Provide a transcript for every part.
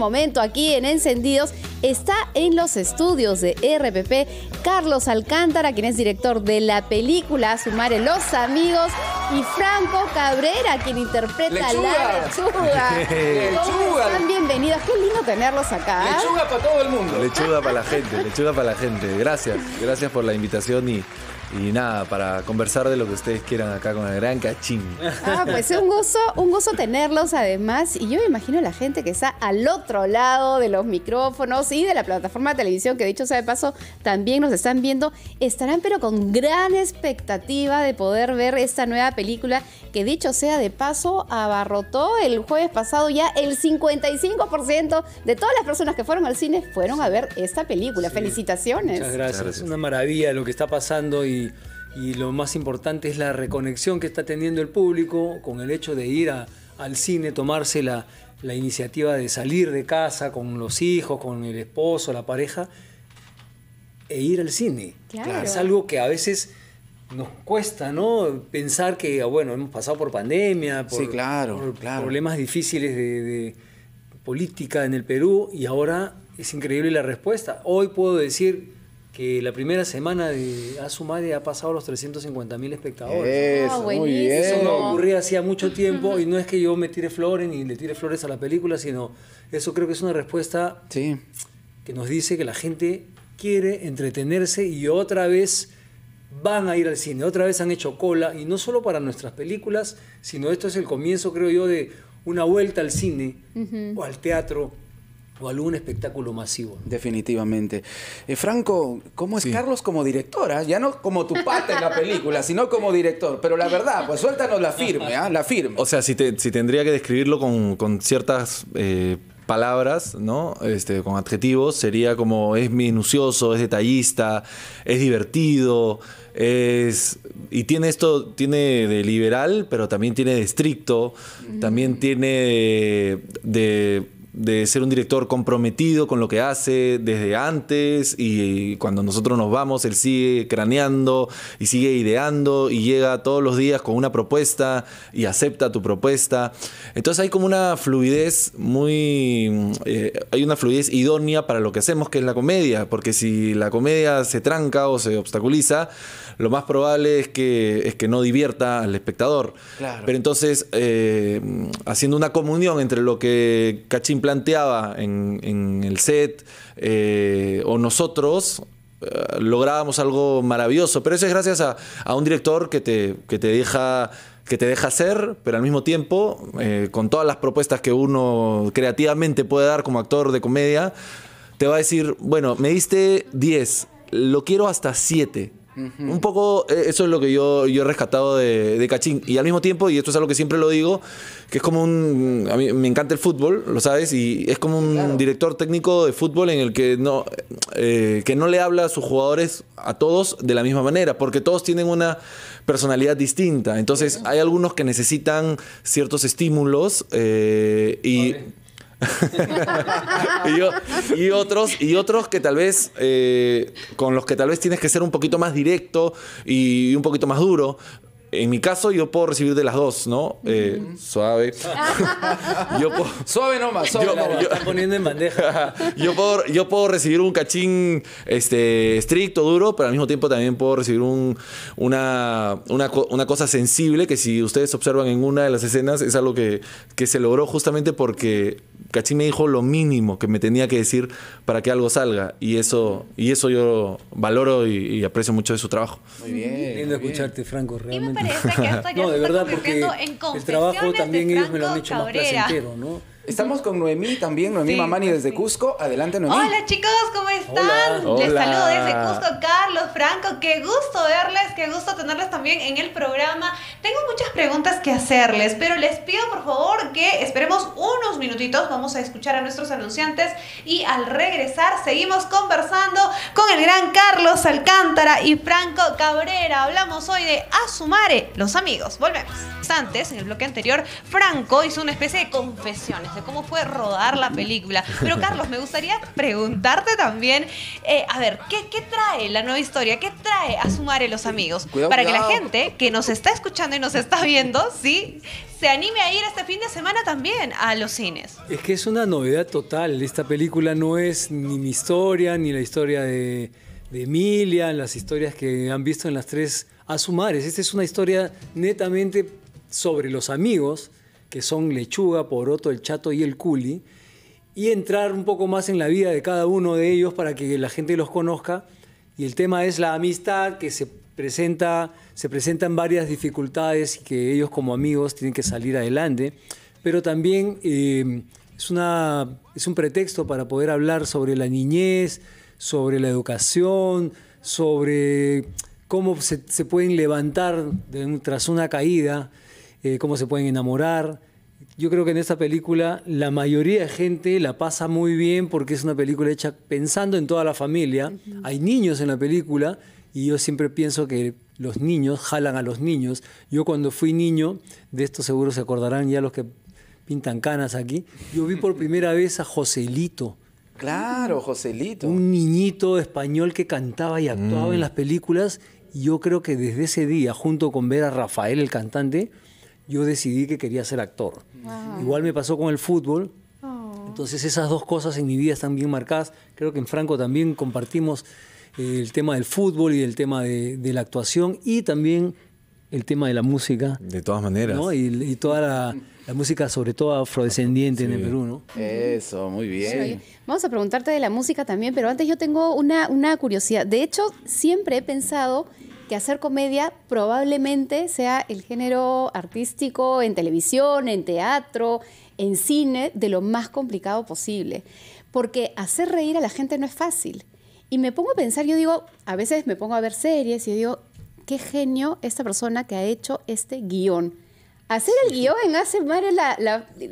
momento aquí en Encendidos está en los estudios de RPP Carlos Alcántara, quien es director de la película Sumare los Amigos, y Franco Cabrera, quien interpreta la lechuga. lechuga. bienvenidos, qué lindo tenerlos acá. ¿ah? Lechuga para todo el mundo. Lechuga para la gente, lechuga para la gente. Gracias, gracias por la invitación y y nada, para conversar de lo que ustedes quieran acá con la gran cachín. Ah, pues es un gozo, un gozo tenerlos además. Y yo me imagino la gente que está al otro lado de los micrófonos y de la plataforma de televisión, que dicho sea de paso, también nos están viendo. Estarán pero con gran expectativa de poder ver esta nueva película que dicho sea de paso, abarrotó el jueves pasado ya el 55% de todas las personas que fueron al cine fueron a ver esta película. Felicitaciones. Muchas gracias. Es una maravilla lo que está pasando y y, lo más importante es la reconexión que está teniendo el público con el hecho de ir al cine, tomarse la, iniciativa de salir de casa con los hijos, con el esposo, la pareja, e ir al cine. Claro. Es algo que a veces nos cuesta, ¿no? Pensar que, bueno, hemos pasado por pandemia, por, problemas difíciles de, de política en el Perú, y ahora es increíble la respuesta. Hoy puedo decir la primera semana de madre ha pasado los 350 mil espectadores. Eso, ah, muy bien. no ocurría hacía mucho tiempo y no es que yo me tire flores ni le tire flores a la película, sino eso creo que es una respuesta que nos dice que la gente quiere entretenerse y otra vez van a ir al cine, otra vez han hecho cola y no solo para nuestras películas, sino esto es el comienzo creo yo de una vuelta al cine o al teatro o algún espectáculo masivo. Definitivamente. Eh, Franco, ¿cómo es Carlos como directora? Ah? Ya no como tu parte en la película, sino como director. Pero la verdad, pues suéltanos la firme, ¿ah? la firme. O sea, si, tendría que describirlo con, ciertas eh, palabras, ¿no? Este, con adjetivos, sería como es minucioso, es detallista, es divertido, es y tiene esto tiene de liberal pero también tiene de estricto también tiene de de ser un director comprometido con lo que hace desde antes y cuando nosotros nos vamos, él sigue craneando y sigue ideando y llega todos los días con una propuesta y acepta tu propuesta. Entonces hay como una fluidez muy, eh, hay una fluidez idónea para lo que hacemos que es la comedia, porque si la comedia se tranca o se obstaculiza, lo más probable es que, es que no divierta al espectador. Pero entonces, eh, haciendo una comunión entre lo que Cachín planteaba en, el set eh, o nosotros eh, lográbamos algo maravilloso. Pero eso es gracias a, un director que te, que te deja que te deja hacer, pero al mismo tiempo, eh, con todas las propuestas que uno creativamente puede dar como actor de comedia, te va a decir, bueno, me diste 10, lo quiero hasta 7. Un poco eh, eso es lo que yo, yo he rescatado de, de, Cachín. Y al mismo tiempo, y esto es algo que siempre lo digo, que es como un... A mí me encanta el fútbol, lo sabes, y es como un director técnico de fútbol en el que no, eh, que no le habla a sus jugadores, a todos, de la misma manera, porque todos tienen una personalidad distinta. Entonces, hay algunos que necesitan ciertos estímulos eh, y y, otros, y otros que tal vez, eh, con los que tal vez tienes que ser un poquito más directo y un poquito más duro, en mi caso yo puedo recibir de las dos, ¿no? Eh, suave. yo puedo, suave nomás, suave. Yo, poniendo en bandeja. yo, puedo, yo puedo recibir un cachín este, estricto, duro, pero al mismo tiempo también puedo recibir un, una, una, cosa sensible que si ustedes observan en una de las escenas es algo que, que se logró justamente porque cachín me dijo lo mínimo que me tenía que decir para que algo salga. Y eso, y eso yo valoro y, aprecio mucho de su trabajo. Muy bien. Lindo escucharte, Franco. Realmente no, de verdad, porque El trabajo también ellos me lo han hecho más placentero, ¿no? Estamos con Noemí también, Noemí Mamani pues desde Cusco. Adelante, Noemí. Hola chicos, ¿cómo están? Les saludo desde Cusco, Carlos, Franco. Qué gusto verles, qué gusto tenerles también en el programa. Tengo muchas preguntas que hacerles, pero les pido por favor que esperemos unos minutitos. Vamos a escuchar a nuestros anunciantes y al regresar seguimos conversando con el gran Carlos Alcántara y Franco Cabrera. Hablamos hoy de Asumare, los amigos. Volvemos. Antes, en el bloque anterior, Franco hizo una especie de confesiones de cómo fue rodar la película. Pero Carlos, me gustaría preguntarte también, eh, a ver, ¿qué, trae la nueva historia? ¿Qué trae a Sumare los amigos? para que la gente que nos está escuchando y nos está viendo, sí, se anime a ir este fin de semana también a los cines. Es que es una novedad total. Esta película no es ni mi historia, ni la historia de, Emilia, Emilia, las historias que han visto en las tres Sumares. Esta es una historia netamente sobre los amigos que son lechuga, poroto, el chato y el culi, y entrar un poco más en la vida de cada uno de ellos para que la gente los conozca. Y el tema es la amistad que se presenta, se presentan varias dificultades y que ellos como amigos tienen que salir adelante, pero también eh, es, es un pretexto para poder hablar sobre la niñez, sobre la educación, sobre cómo se, pueden levantar tras una caída. Eh, cómo se pueden enamorar. Yo creo que en esta película la mayoría de gente la pasa muy bien porque es una película hecha pensando en toda la familia. Hay niños en la película y yo siempre pienso que los niños jalan a los niños. Yo cuando fui niño, de esto seguro se acordarán ya los que pintan canas aquí, yo vi por primera vez a Joselito. Claro, Joselito. Un niñito español que cantaba y actuaba en mm. las películas. Y yo creo que desde ese día, junto con ver a Rafael, el cantante, yo decidí que quería ser actor. Igual me pasó con el fútbol. Oh. Entonces esas dos cosas en mi vida están bien marcadas. Creo que en Franco también compartimos eh, el tema del fútbol y el tema de, la actuación y también el tema de la música. De todas maneras. Y, toda la, música, sobre todo afrodescendiente en el Perú, ¿no? Eso, muy bien. Vamos a preguntarte de la música también, pero antes yo tengo una, una curiosidad. De hecho, siempre he pensado que hacer comedia probablemente sea el género artístico en televisión, en teatro, en cine, de lo más complicado posible. Porque hacer reír a la gente no es fácil. Y me pongo a pensar, yo digo, a veces me pongo a ver series y digo, qué genio esta persona que ha hecho este guión. Hacer el guión hace más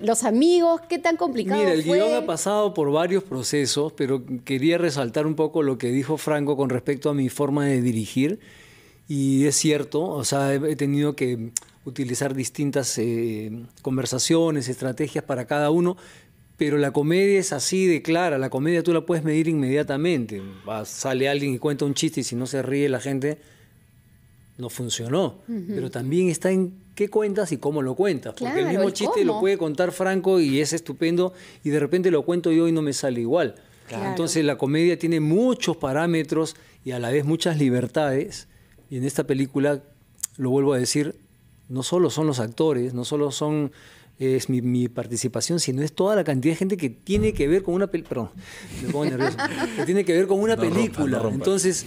los amigos, qué tan complicado. Mira, el guión ha pasado por varios procesos, pero quería resaltar un poco lo que dijo Franco con respecto a mi forma de dirigir y es cierto, o sea, he tenido que utilizar distintas eh, conversaciones, estrategias para cada uno, pero la comedia es así de clara, la comedia tú la puedes medir inmediatamente. sale alguien y cuenta un chiste y si no se ríe la gente, no funcionó. Pero también está en qué cuentas y cómo lo cuentas. Porque el mismo chiste lo puede contar Franco y es estupendo y de repente lo cuento yo y no me sale igual. Entonces la comedia tiene muchos parámetros y a la vez muchas libertades y en esta película, lo vuelvo a decir, no solo son los actores, no solo son es mi, participación, sino es toda la cantidad de gente que tiene que ver con una película. Perdón, me pongo nervioso. Que tiene que ver con una película. Entonces,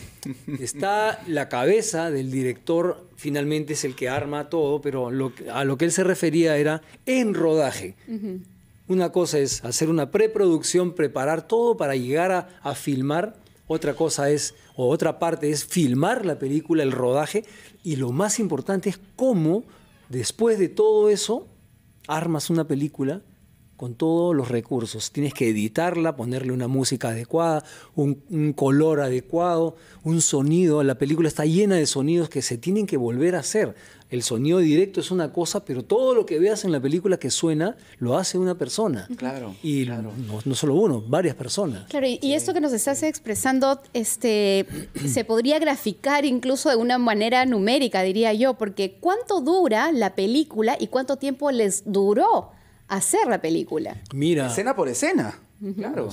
está la cabeza del director, finalmente es el que arma todo, pero a lo que él se refería era en rodaje. Una cosa es hacer una preproducción, preparar todo para llegar a filmar otra cosa es, o otra parte es filmar la película, el rodaje, y lo más importante es cómo, después de todo eso, armas una película con todos los recursos. Tienes que editarla, ponerle una música adecuada, un, color adecuado, un sonido. La película está llena de sonidos que se tienen que volver a hacer. El sonido directo es una cosa, pero todo lo que veas en la película que suena lo hace una persona. Claro. Y No, solo uno, varias personas. Claro, y, y esto que nos estás expresando este, se podría graficar incluso de una manera numérica, diría yo, porque ¿cuánto dura la película y cuánto tiempo les duró? hacer la película. Mira. Escena por escena. Claro.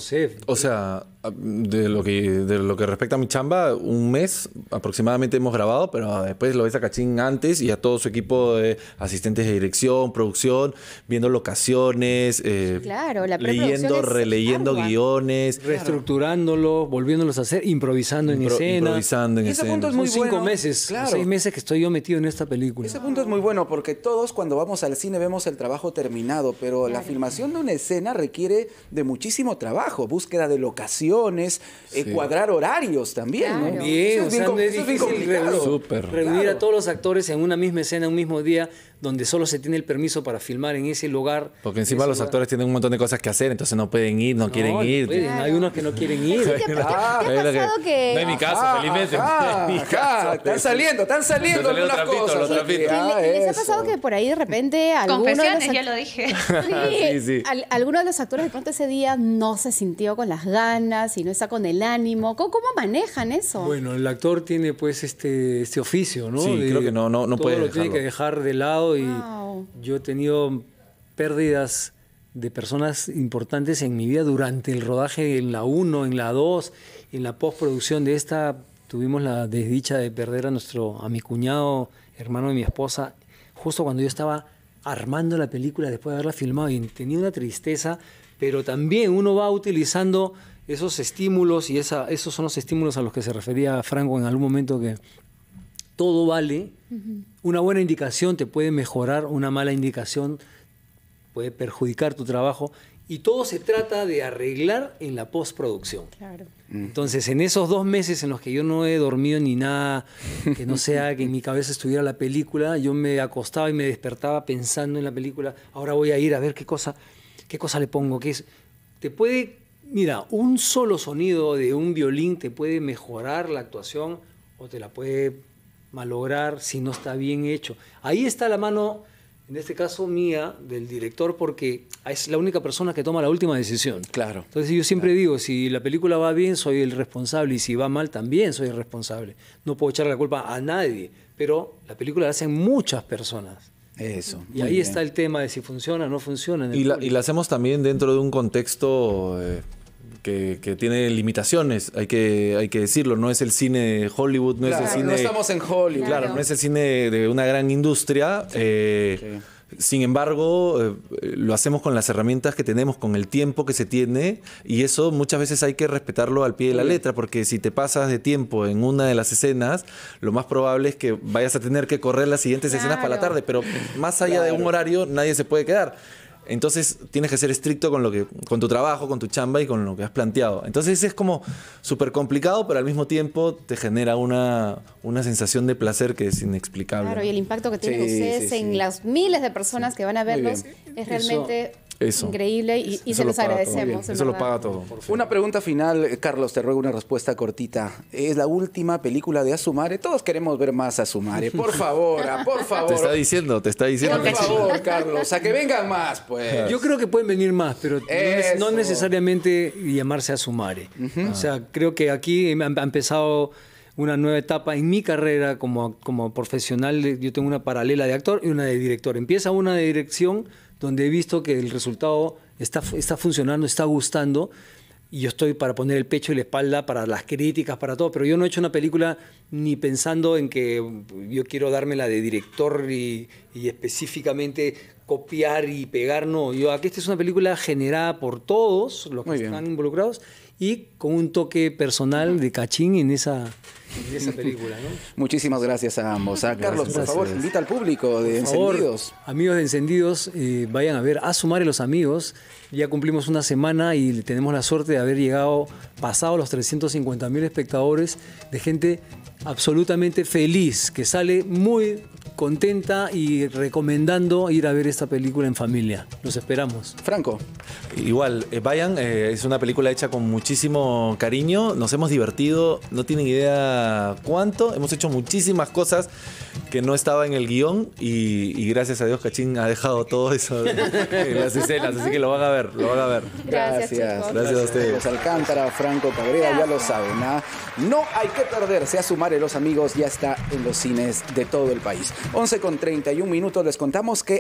o sea, de lo que de lo que respecta a mi chamba, un mes aproximadamente hemos grabado, pero después lo ves a Cachín antes y a todo su equipo de asistentes de dirección, producción, viendo locaciones, eh, leyendo, releyendo guiones, reestructurándolo volviéndolos a hacer, improvisando en escena, improvisando en ese punto es muy cinco meses, claro. seis meses que estoy yo metido en esta película. Ese punto es muy bueno porque todos cuando vamos al cine vemos el trabajo terminado, pero la filmación de una escena requiere de muchísimo trabajo, búsqueda de locación eh, cuadrar horarios también. es, difícil reunir a todos los actores en una misma escena, un mismo día, donde solo se tiene el permiso para filmar en ese lugar. Porque encima los actores tienen un montón de cosas que hacer, entonces no pueden ir, no, quieren ir. Hay unos que no quieren ir. No mi caso, felizmente. mi Están saliendo, están saliendo algunas cosas. ¿les, ha pasado que por ahí de repente confesiones de los ya lo dije. sí, sí, algunos de los actores de pronto ese día no se sintió con las ganas y no está con el ánimo. ¿Cómo, manejan eso? Bueno, el actor tiene pues este, este oficio, ¿no? Sí, creo que no, no, no puede lo tiene que dejar de lado y yo he tenido pérdidas de personas importantes en mi vida durante el rodaje en la 1, en la 2, en la postproducción de esta. Tuvimos la desdicha de perder a, nuestro, a mi cuñado, hermano de mi esposa, justo cuando yo estaba armando la película después de haberla filmado y tenía una tristeza, pero también uno va utilizando esos estímulos y esa, esos son los estímulos a los que se refería Franco en algún momento que todo vale. Una buena indicación te puede mejorar, una mala indicación puede perjudicar tu trabajo. Y todo se trata de arreglar en la postproducción. Entonces, en esos dos meses en los que yo no he dormido ni nada, que no sea que en mi cabeza estuviera la película, yo me acostaba y me despertaba pensando en la película. Ahora voy a ir a ver qué cosa, qué cosa le pongo, qué es. Te puede, mira, un solo sonido de un violín te puede mejorar la actuación o te la puede malograr si no está bien hecho. Ahí está la mano, en este caso mía, del director, porque es la única persona que toma la última decisión. Claro. Entonces yo siempre digo, si la película va bien, soy el responsable, y si va mal, también soy el responsable. No puedo echar la culpa a nadie, pero la película la hacen muchas personas. Eso. Y ahí está el tema de si funciona o no funciona. y, la, hacemos también dentro de un contexto... Eh, que, tiene limitaciones, hay que, hay que decirlo, no es el cine de Hollywood, no es el cine... No estamos en Hollywood. Claro, no es el cine de una gran industria. Eh, sin embargo, eh, lo hacemos con las herramientas que tenemos, con el tiempo que se tiene, y eso muchas veces hay que respetarlo al pie de la letra, porque si te pasas de tiempo en una de las escenas, lo más probable es que vayas a tener que correr las siguientes escenas para la tarde, pero más allá de un horario nadie se puede quedar. Entonces tienes que ser estricto con, lo que, con tu trabajo, con tu chamba y con lo que has planteado. Entonces es como súper complicado, pero al mismo tiempo te genera una, una sensación de placer que es inexplicable. Claro, y el impacto que tienen ustedes en las miles de personas que van a verlos es realmente Increíble y, se los agradecemos. Eso lo paga todo. Una pregunta final, eh, Carlos, te ruego una respuesta cortita. Es la última película de Asumare. Todos queremos ver más Asumare. Por favor, ah, por favor. Te está diciendo, te está diciendo. Por favor, Carlos, a que vengan más, pues. Yo creo que pueden venir más, pero no necesariamente llamarse Asumare. O sea, creo que aquí ha empezado una nueva etapa en mi carrera como, como profesional. Yo tengo una paralela de actor y una de director. Empieza una de dirección donde he visto que el resultado está, está funcionando, está gustando. Y yo estoy para poner el pecho y la espalda para las críticas, para todo. Pero yo no he hecho una película ni pensando en que yo quiero darme la de director y, específicamente copiar y pegar. No, yo aquí esta es una película generada por todos los que están involucrados y con un toque personal de cachín en esa, película. Muchísimas gracias a ambos. A ¿ah? Carlos, por favor, invita al público de Encendidos. amigos de Encendidos, eh, vayan a ver a sumar los amigos. Ya cumplimos una semana y tenemos la suerte de haber llegado, pasado los 350.000 espectadores, de gente absolutamente feliz, que sale muy contenta y recomendando ir a ver esta película en familia. Los esperamos. Franco. Igual, vayan, eh, eh, es una película hecha con muchísimo cariño, nos hemos divertido, no tienen idea cuánto, hemos hecho muchísimas cosas que no estaba en el guión y, gracias a Dios Cachín ha dejado todo eso eh, en, las escenas, así que lo van a ver, lo van a ver. Gracias, gracias, a ustedes. Alcántara, Franco Cabrera, ya lo saben, ¿ah? No hay que perderse a sumar los amigos, ya está en los cines de todo el país. 11 con 31 minutos les contamos que